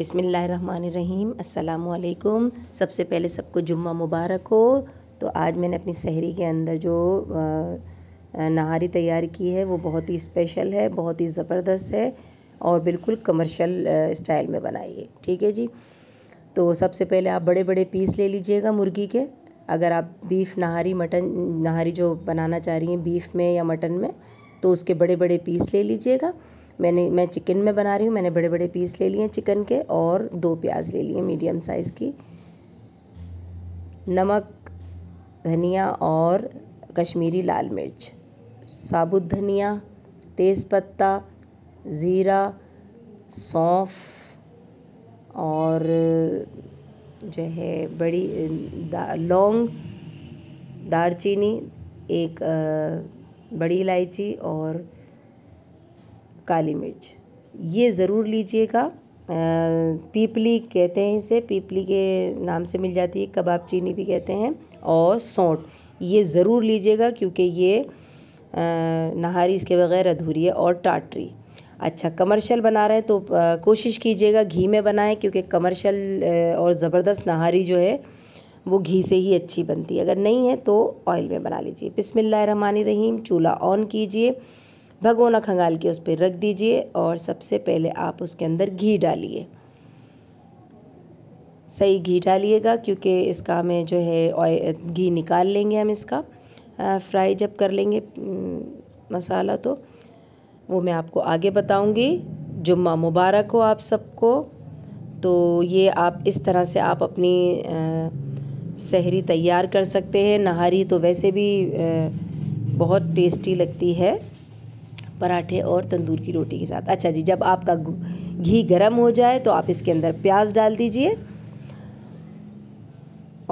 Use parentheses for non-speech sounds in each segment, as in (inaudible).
बिसमीम अल्लाम सबसे पहले सबको जुम्मा मुबारक हो तो आज मैंने अपनी सहरी के अंदर जो नहारी तैयार की है वो बहुत ही स्पेशल है बहुत ही ज़बरदस्त है और बिल्कुल कमर्शियल स्टाइल में बनाइए ठीक है जी तो सबसे पहले आप बड़े बड़े पीस ले लीजिएगा मुर्गी के अगर आप बीफ नहारी मटन नहारी जो बनाना चाह रही हैं बीफ में या मटन में तो उसके बड़े बड़े पीस ले लीजिएगा मैंने मैं चिकन में बना रही हूँ मैंने बड़े बड़े पीस ले लिए चिकन के और दो प्याज ले लिए मीडियम साइज़ की नमक धनिया और कश्मीरी लाल मिर्च साबुत धनिया तेज़पत्ता ज़ीरा सौंफ और जो है बड़ी दा, लौंग दारचीनी एक बड़ी इलायची और काली मिर्च ये ज़रूर लीजिएगा पीपली कहते हैं इसे पीपली के नाम से मिल जाती है कबाब चीनी भी कहते हैं और सौंठ ये ज़रूर लीजिएगा क्योंकि ये नहारी इसके बगैर अधूरी है और टाटरी अच्छा कमर्शियल बना रहे हैं तो कोशिश कीजिएगा घी में बनाएं क्योंकि कमर्शियल और ज़बरदस्त नहारी जो है वो घी से ही अच्छी बनती है अगर नहीं है तो ऑयल में बना लीजिए बिसमिल्लर रहीम चूल्हा ऑन कीजिए भगोना खंगाल के उस पर रख दीजिए और सबसे पहले आप उसके अंदर घी डालिए सही घी डालिएगा क्योंकि इसका हमें जो है घी निकाल लेंगे हम इसका फ्राई जब कर लेंगे मसाला तो वो मैं आपको आगे बताऊंगी जुम्मा मुबारक हो आप सबको तो ये आप इस तरह से आप अपनी सहरी तैयार कर सकते हैं नहारी तो वैसे भी बहुत टेस्टी लगती है पराठे और तंदूर की रोटी के साथ अच्छा जी जब आपका घी गर्म हो जाए तो आप इसके अंदर प्याज डाल दीजिए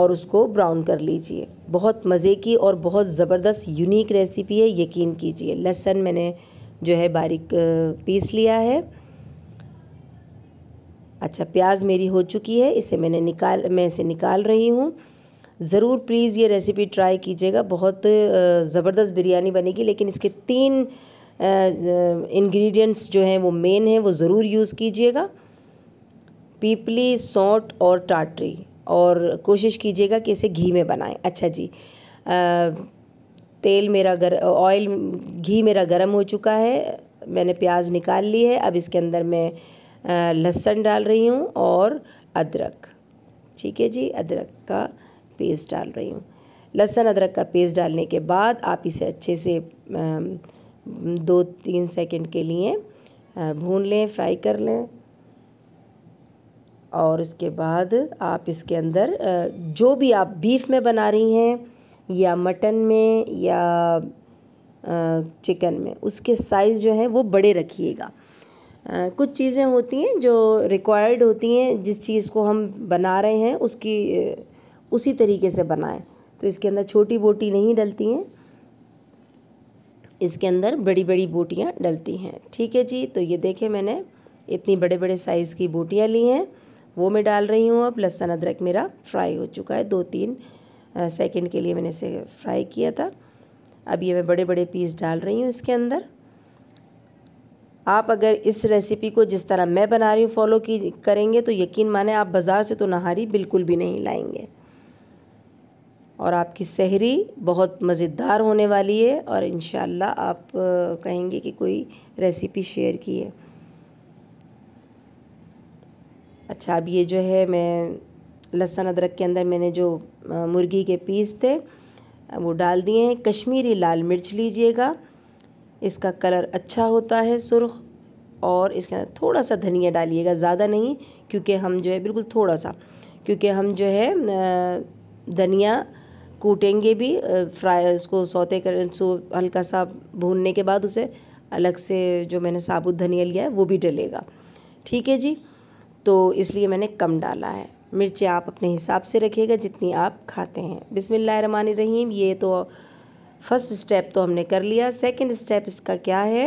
और उसको ब्राउन कर लीजिए बहुत मज़े की और बहुत ज़बरदस्त यूनिक रेसिपी है यकीन कीजिए लहसन मैंने जो है बारीक पीस लिया है अच्छा प्याज मेरी हो चुकी है इसे मैंने निकाल मैं इसे निकाल रही हूँ ज़रूर प्लीज़ ये रेसिपी ट्राई कीजिएगा बहुत ज़बरदस्त बिरयानी बनेगी लेकिन इसके तीन इंग्रेडिएंट्स जो हैं वो मेन हैं वो ज़रूर यूज़ कीजिएगा पीपली सौट और टाटरी और कोशिश कीजिएगा कि इसे घी में बनाएं अच्छा जी आ, तेल मेरा गर ऑयल घी मेरा गर्म हो चुका है मैंने प्याज निकाल ली है अब इसके अंदर मैं लहसुन डाल रही हूँ और अदरक ठीक है जी अदरक का पेस्ट डाल रही हूँ लहसुन अदरक का पेस्ट डालने के बाद आप इसे अच्छे से आ, दो तीन सेकंड के लिए भून लें फ्राई कर लें और इसके बाद आप इसके अंदर जो भी आप बीफ में बना रही हैं या मटन में या चिकन में उसके साइज़ जो है वो बड़े रखिएगा कुछ चीज़ें होती हैं जो रिक्वायर्ड होती हैं जिस चीज़ को हम बना रहे हैं उसकी उसी तरीके से बनाएं तो इसके अंदर छोटी बोटी नहीं डलती हैं इसके अंदर बड़ी बड़ी बूटियाँ डलती हैं ठीक है जी तो ये देखें मैंने इतनी बड़े बड़े साइज़ की बूटियाँ ली हैं वो मैं डाल रही हूँ अब लहसुन अदरक मेरा फ्राई हो चुका है दो तीन सेकंड के लिए मैंने इसे फ्राई किया था अब ये मैं बड़े बड़े पीस डाल रही हूँ इसके अंदर आप अगर इस रेसिपी को जिस तरह मैं बना रही हूँ फॉलो की करेंगे तो यकीन माने आप बाज़ार से तो नहारी बिल्कुल भी नहीं लाएंगे और आपकी सहरी बहुत मज़ेदार होने वाली है और इन आप कहेंगे कि कोई रेसिपी शेयर की है अच्छा अब ये जो है मैं लहसुन अदरक के अंदर मैंने जो मुर्गी के पीस थे वो डाल दिए हैं कश्मीरी लाल मिर्च लीजिएगा इसका कलर अच्छा होता है सुर्ख और इसके अंदर थोड़ा सा धनिया डालिएगा ज़्यादा नहीं क्योंकि हम जो है बिल्कुल थोड़ा सा क्योंकि हम जो है धनिया कूटेंगे भी फ्राई उसको सौते कर सो हल्का सा भूनने के बाद उसे अलग से जो मैंने साबुत धनिया लिया है वो भी डलेगा ठीक है जी तो इसलिए मैंने कम डाला है मिर्चें आप अपने हिसाब से रखिएगा जितनी आप खाते हैं बिसमिल्ल रहीम ये तो फर्स्ट स्टेप तो हमने कर लिया सेकंड स्टेप इसका क्या है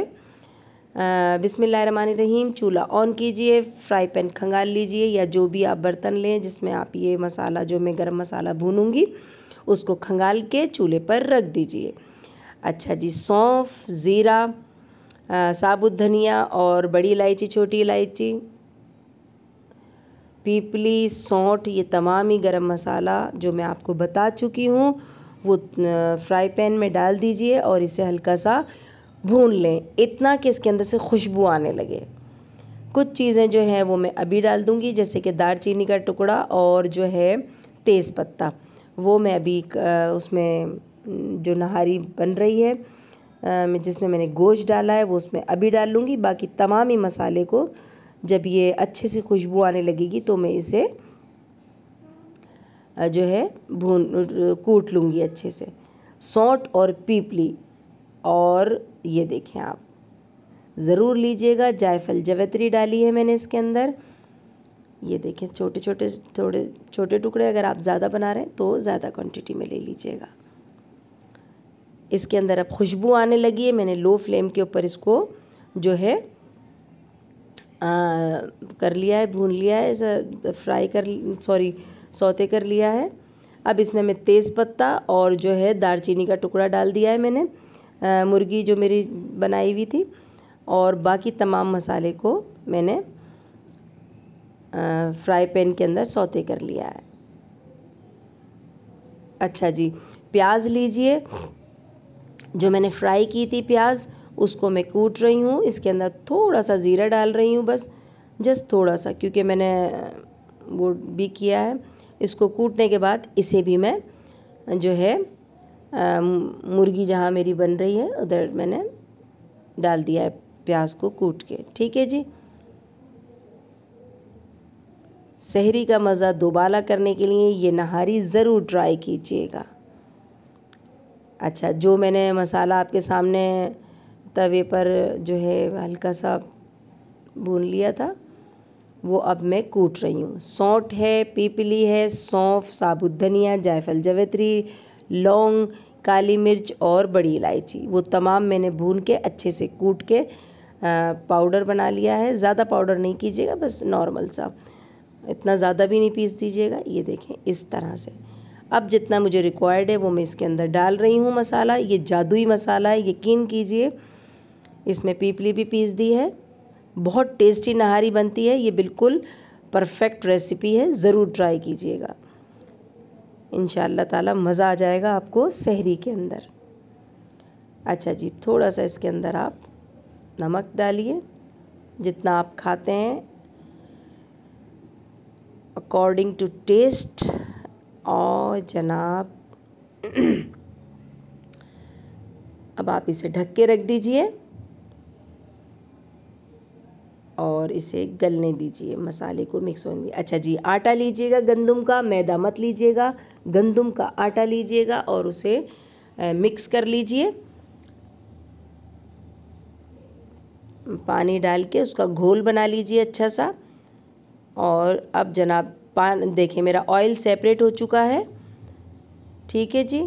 बिसमिल्ल रहीम चूल्हा ऑन कीजिए फ्राई पैन खंगाल लीजिए या जो भी आप बर्तन लें जिसमें आप ये मसाला जो मैं गर्म मसाला भूनूंगी उसको खंगाल के चूल्हे पर रख दीजिए अच्छा जी सौंफ ज़ीरा साबुत धनिया और बड़ी इलायची छोटी इलायची पीपली सौंठ ये तमाम ही गरम मसाला जो मैं आपको बता चुकी हूँ वो फ्राई पैन में डाल दीजिए और इसे हल्का सा भून लें इतना कि इसके अंदर से खुशबू आने लगे कुछ चीज़ें जो हैं वो मैं अभी डाल दूँगी जैसे कि दार चीनी का टुकड़ा और जो है तेज़पत्ता वो मैं अभी उसमें जो नहारी बन रही है जिसमें मैंने गोश्त डाला है वो उसमें अभी डाल लूँगी बाकी तमाम ही मसाले को जब ये अच्छे से खुशबू आने लगेगी तो मैं इसे जो है भून कूट लूँगी अच्छे से सौट और पीपली और ये देखें आप ज़रूर लीजिएगा जायफल जवैतरी डाली है मैंने इसके अंदर ये देखें छोटे छोटे थोड़े छोटे टुकड़े अगर आप ज़्यादा बना रहे हैं तो ज़्यादा क्वांटिटी में ले लीजिएगा इसके अंदर अब खुशबू आने लगी है मैंने लो फ्लेम के ऊपर इसको जो है आ, कर लिया है भून लिया है फ्राई कर सॉरी सौते कर लिया है अब इसमें मैं तेज़पत्ता और जो है दालचीनी का टुकड़ा डाल दिया है मैंने आ, मुर्गी जो मेरी बनाई हुई थी और बाकी तमाम मसाले को मैंने फ्राई पैन के अंदर सौते कर लिया है अच्छा जी प्याज लीजिए जो मैंने फ्राई की थी प्याज उसको मैं कूट रही हूँ इसके अंदर थोड़ा सा ज़ीरा डाल रही हूँ बस जस्ट थोड़ा सा क्योंकि मैंने वो भी किया है इसको कूटने के बाद इसे भी मैं जो है आ, मुर्गी जहाँ मेरी बन रही है उधर मैंने डाल दिया है प्याज को कूट के ठीक है जी शहरी का मज़ा दोबाला करने के लिए ये नहारी ज़रूर ट्राई कीजिएगा अच्छा जो मैंने मसाला आपके सामने तवे पर जो है हल्का सा भून लिया था वो अब मैं कूट रही हूँ सौंठ है पीपली है सौंफ साबुत धनिया जायफल जवेत्री लौंग काली मिर्च और बड़ी इलायची वो तमाम मैंने भून के अच्छे से कूट के पाउडर बना लिया है ज़्यादा पाउडर नहीं कीजिएगा बस नॉर्मल सा इतना ज़्यादा भी नहीं पीस दीजिएगा ये देखें इस तरह से अब जितना मुझे रिक्वायर्ड है वो मैं इसके अंदर डाल रही हूँ मसाला ये जादुई मसाला है यकीन कीजिए इसमें पीपली भी पीस दी है बहुत टेस्टी नहारी बनती है ये बिल्कुल परफेक्ट रेसिपी है ज़रूर ट्राई कीजिएगा इन ताला मज़ा आ जाएगा आपको सहरी के अंदर अच्छा जी थोड़ा सा इसके अंदर आप नमक डालिए जितना आप खाते हैं अकॉर्डिंग टू टेस्ट और जनाब अब आप इसे ढक के रख दीजिए और इसे गलने दीजिए मसाले को मिक्स होने दीजिए अच्छा जी आटा लीजिएगा गंदम का मैदा मत लीजिएगा गंदम का आटा लीजिएगा और उसे मिक्स कर लीजिए पानी डाल के उसका घोल बना लीजिए अच्छा सा और अब जनाब पान देखें मेरा ऑयल सेपरेट हो चुका है ठीक है जी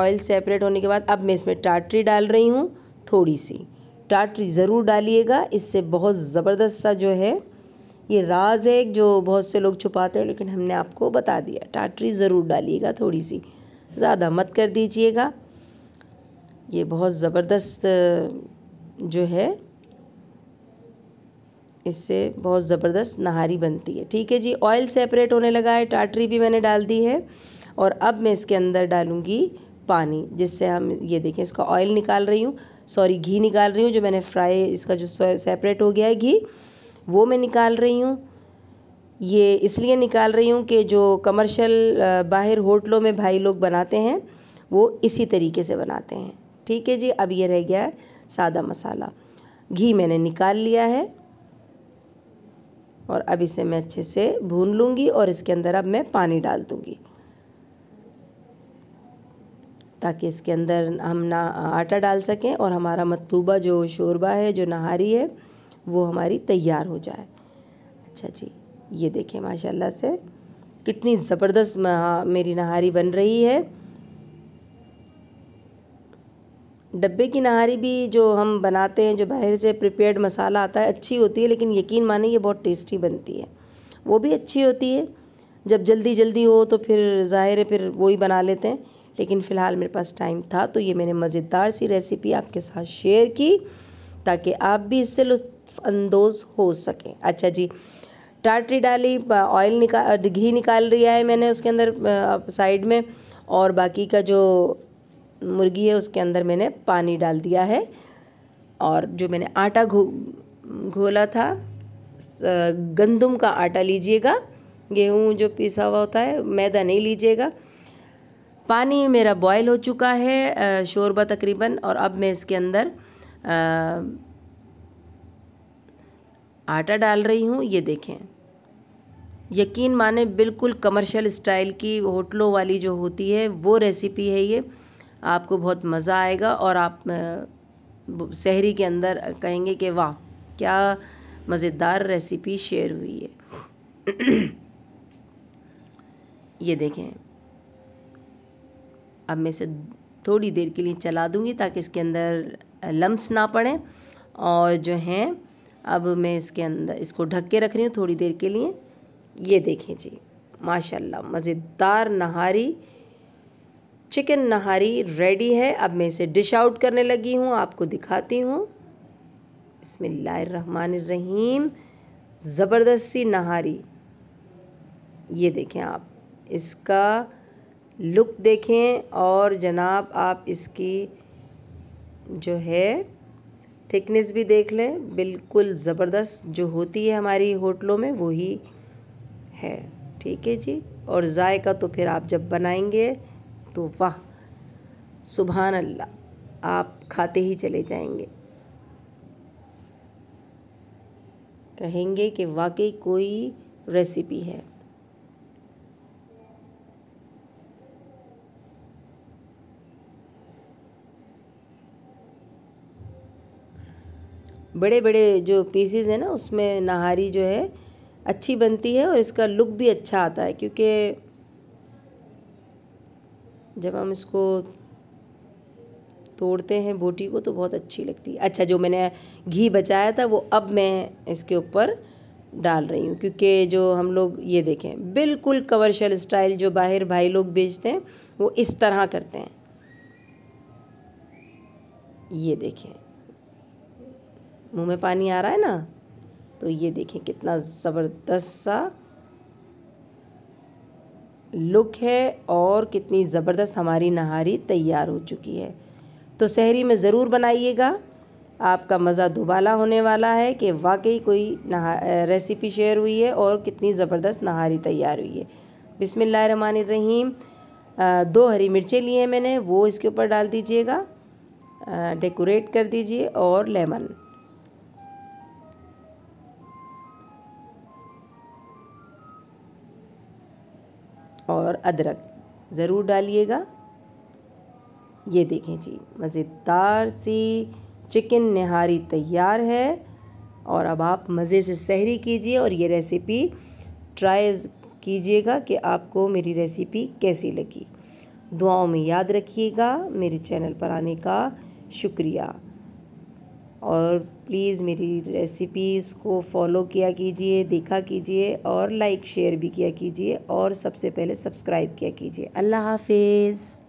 ऑयल सेपरेट होने के बाद अब मैं इसमें टाटरी डाल रही हूँ थोड़ी सी टाटरी ज़रूर डालिएगा इससे बहुत ज़बरदस्त सा जो है ये राज है जो बहुत से लोग छुपाते हैं लेकिन हमने आपको बता दिया टाटरी ज़रूर डालिएगा थोड़ी सी ज़्यादा मत कर दीजिएगा ये बहुत ज़बरदस्त जो है इससे बहुत ज़बरदस्त नहारी बनती है ठीक है जी ऑयल सेपरेट होने लगा है टाटरी भी मैंने डाल दी है और अब मैं इसके अंदर डालूँगी पानी जिससे हम ये देखें इसका ऑयल निकाल रही हूँ सॉरी घी निकाल रही हूँ जो मैंने फ्राई इसका जो सेपरेट हो गया है घी वो मैं निकाल रही हूँ ये इसलिए निकाल रही हूँ कि जो कमर्शियल बाहर होटलों में भाई लोग बनाते हैं वो इसी तरीके से बनाते हैं ठीक है जी अब ये रह गया है सादा मसाला घी मैंने निकाल लिया है और अब इसे मैं अच्छे से भून लूँगी और इसके अंदर अब मैं पानी डाल दूँगी ताकि इसके अंदर हम ना आटा डाल सकें और हमारा मतलूबा जो शोरबा है जो नहारी है वो हमारी तैयार हो जाए अच्छा जी ये देखें माशाल्लाह से कितनी ज़बरदस्त मेरी नहारी बन रही है डब्बे की नहारी भी जो हम बनाते हैं जो बाहर से प्रिपेयर्ड मसाला आता है अच्छी होती है लेकिन यकीन माने ये बहुत टेस्टी बनती है वो भी अच्छी होती है जब जल्दी जल्दी हो तो फिर ज़ाहिर है फिर वही बना लेते हैं लेकिन फ़िलहाल मेरे पास टाइम था तो ये मैंने मज़ेदार सी रेसिपी आपके साथ शेयर की ताकि आप भी इससे लुफानंदोज़ हो सकें अच्छा जी टाटरी डाली ऑयल निकाल घी निकाल लिया है मैंने उसके अंदर साइड में और बाकी का जो मुर्गी है उसके अंदर मैंने पानी डाल दिया है और जो मैंने आटा घो घोला था गंदम का आटा लीजिएगा गेहूँ जो पिसा हुआ होता है मैदा नहीं लीजिएगा पानी मेरा बॉयल हो चुका है शोरबा तकरीबन और अब मैं इसके अंदर आटा डाल रही हूँ ये देखें यकीन माने बिल्कुल कमर्शियल स्टाइल की होटलों वाली जो होती है वो रेसिपी है ये आपको बहुत मज़ा आएगा और आप शहरी के अंदर कहेंगे कि वाह क्या मज़ेदार रेसिपी शेयर हुई है (clears throat) ये देखें अब मैं इसे थोड़ी देर के लिए चला दूँगी ताकि इसके अंदर लम्स ना पड़ें और जो हैं अब मैं इसके अंदर इसको ढक के रख रही हूँ थोड़ी देर के लिए ये देखें जी माशाल्लाह मज़ेदार नहारी चिकन नहारी रेडी है अब मैं इसे डिश आउट करने लगी हूँ आपको दिखाती हूँ बसमीम ज़बरदस्ती नहारी ये देखें आप इसका लुक देखें और जनाब आप इसकी जो है थिकनेस भी देख लें बिल्कुल ज़बरदस्त जो होती है हमारी होटलों में वही है ठीक है जी और जायका तो फिर आप जब बनाएंगे तो वाह सुबह अल्लाह आप खाते ही चले जाएंगे कहेंगे कि वाकई कोई रेसिपी है बड़े बड़े जो पीसीज हैं ना उसमें नहारी जो है अच्छी बनती है और इसका लुक भी अच्छा आता है क्योंकि जब हम इसको तोड़ते हैं बोटी को तो बहुत अच्छी लगती है अच्छा जो मैंने घी बचाया था वो अब मैं इसके ऊपर डाल रही हूँ क्योंकि जो हम लोग ये देखें बिल्कुल कमर्शियल स्टाइल जो बाहर भाई लोग बेचते हैं वो इस तरह करते हैं ये देखें मुंह में पानी आ रहा है ना तो ये देखें कितना ज़बरदस्त सा लुक है और कितनी ज़बरदस्त हमारी नहारी तैयार हो चुकी है तो सहरी में ज़रूर बनाइएगा आपका मज़ा दुबाला होने वाला है कि वाकई कोई नहा रेसिपी शेयर हुई है और कितनी ज़बरदस्त नहारी तैयार हुई है बिसमीम दो हरी मिर्चें लिए मैंने वो इसके ऊपर डाल दीजिएगा डेकोरेट कर दीजिए और लेमन और अदरक ज़रूर डालिएगा ये देखें जी मज़ेदार सी चिकन निहारी तैयार है और अब आप मज़े से सहरी कीजिए और ये रेसिपी ट्राई कीजिएगा कि आपको मेरी रेसिपी कैसी लगी दुआओं में याद रखिएगा मेरे चैनल पर आने का शुक्रिया और प्लीज़ मेरी रेसिपीज़ को फॉलो किया कीजिए देखा कीजिए और लाइक शेयर भी किया कीजिए और सबसे पहले सब्सक्राइब किया कीजिए अल्लाह हाफिज़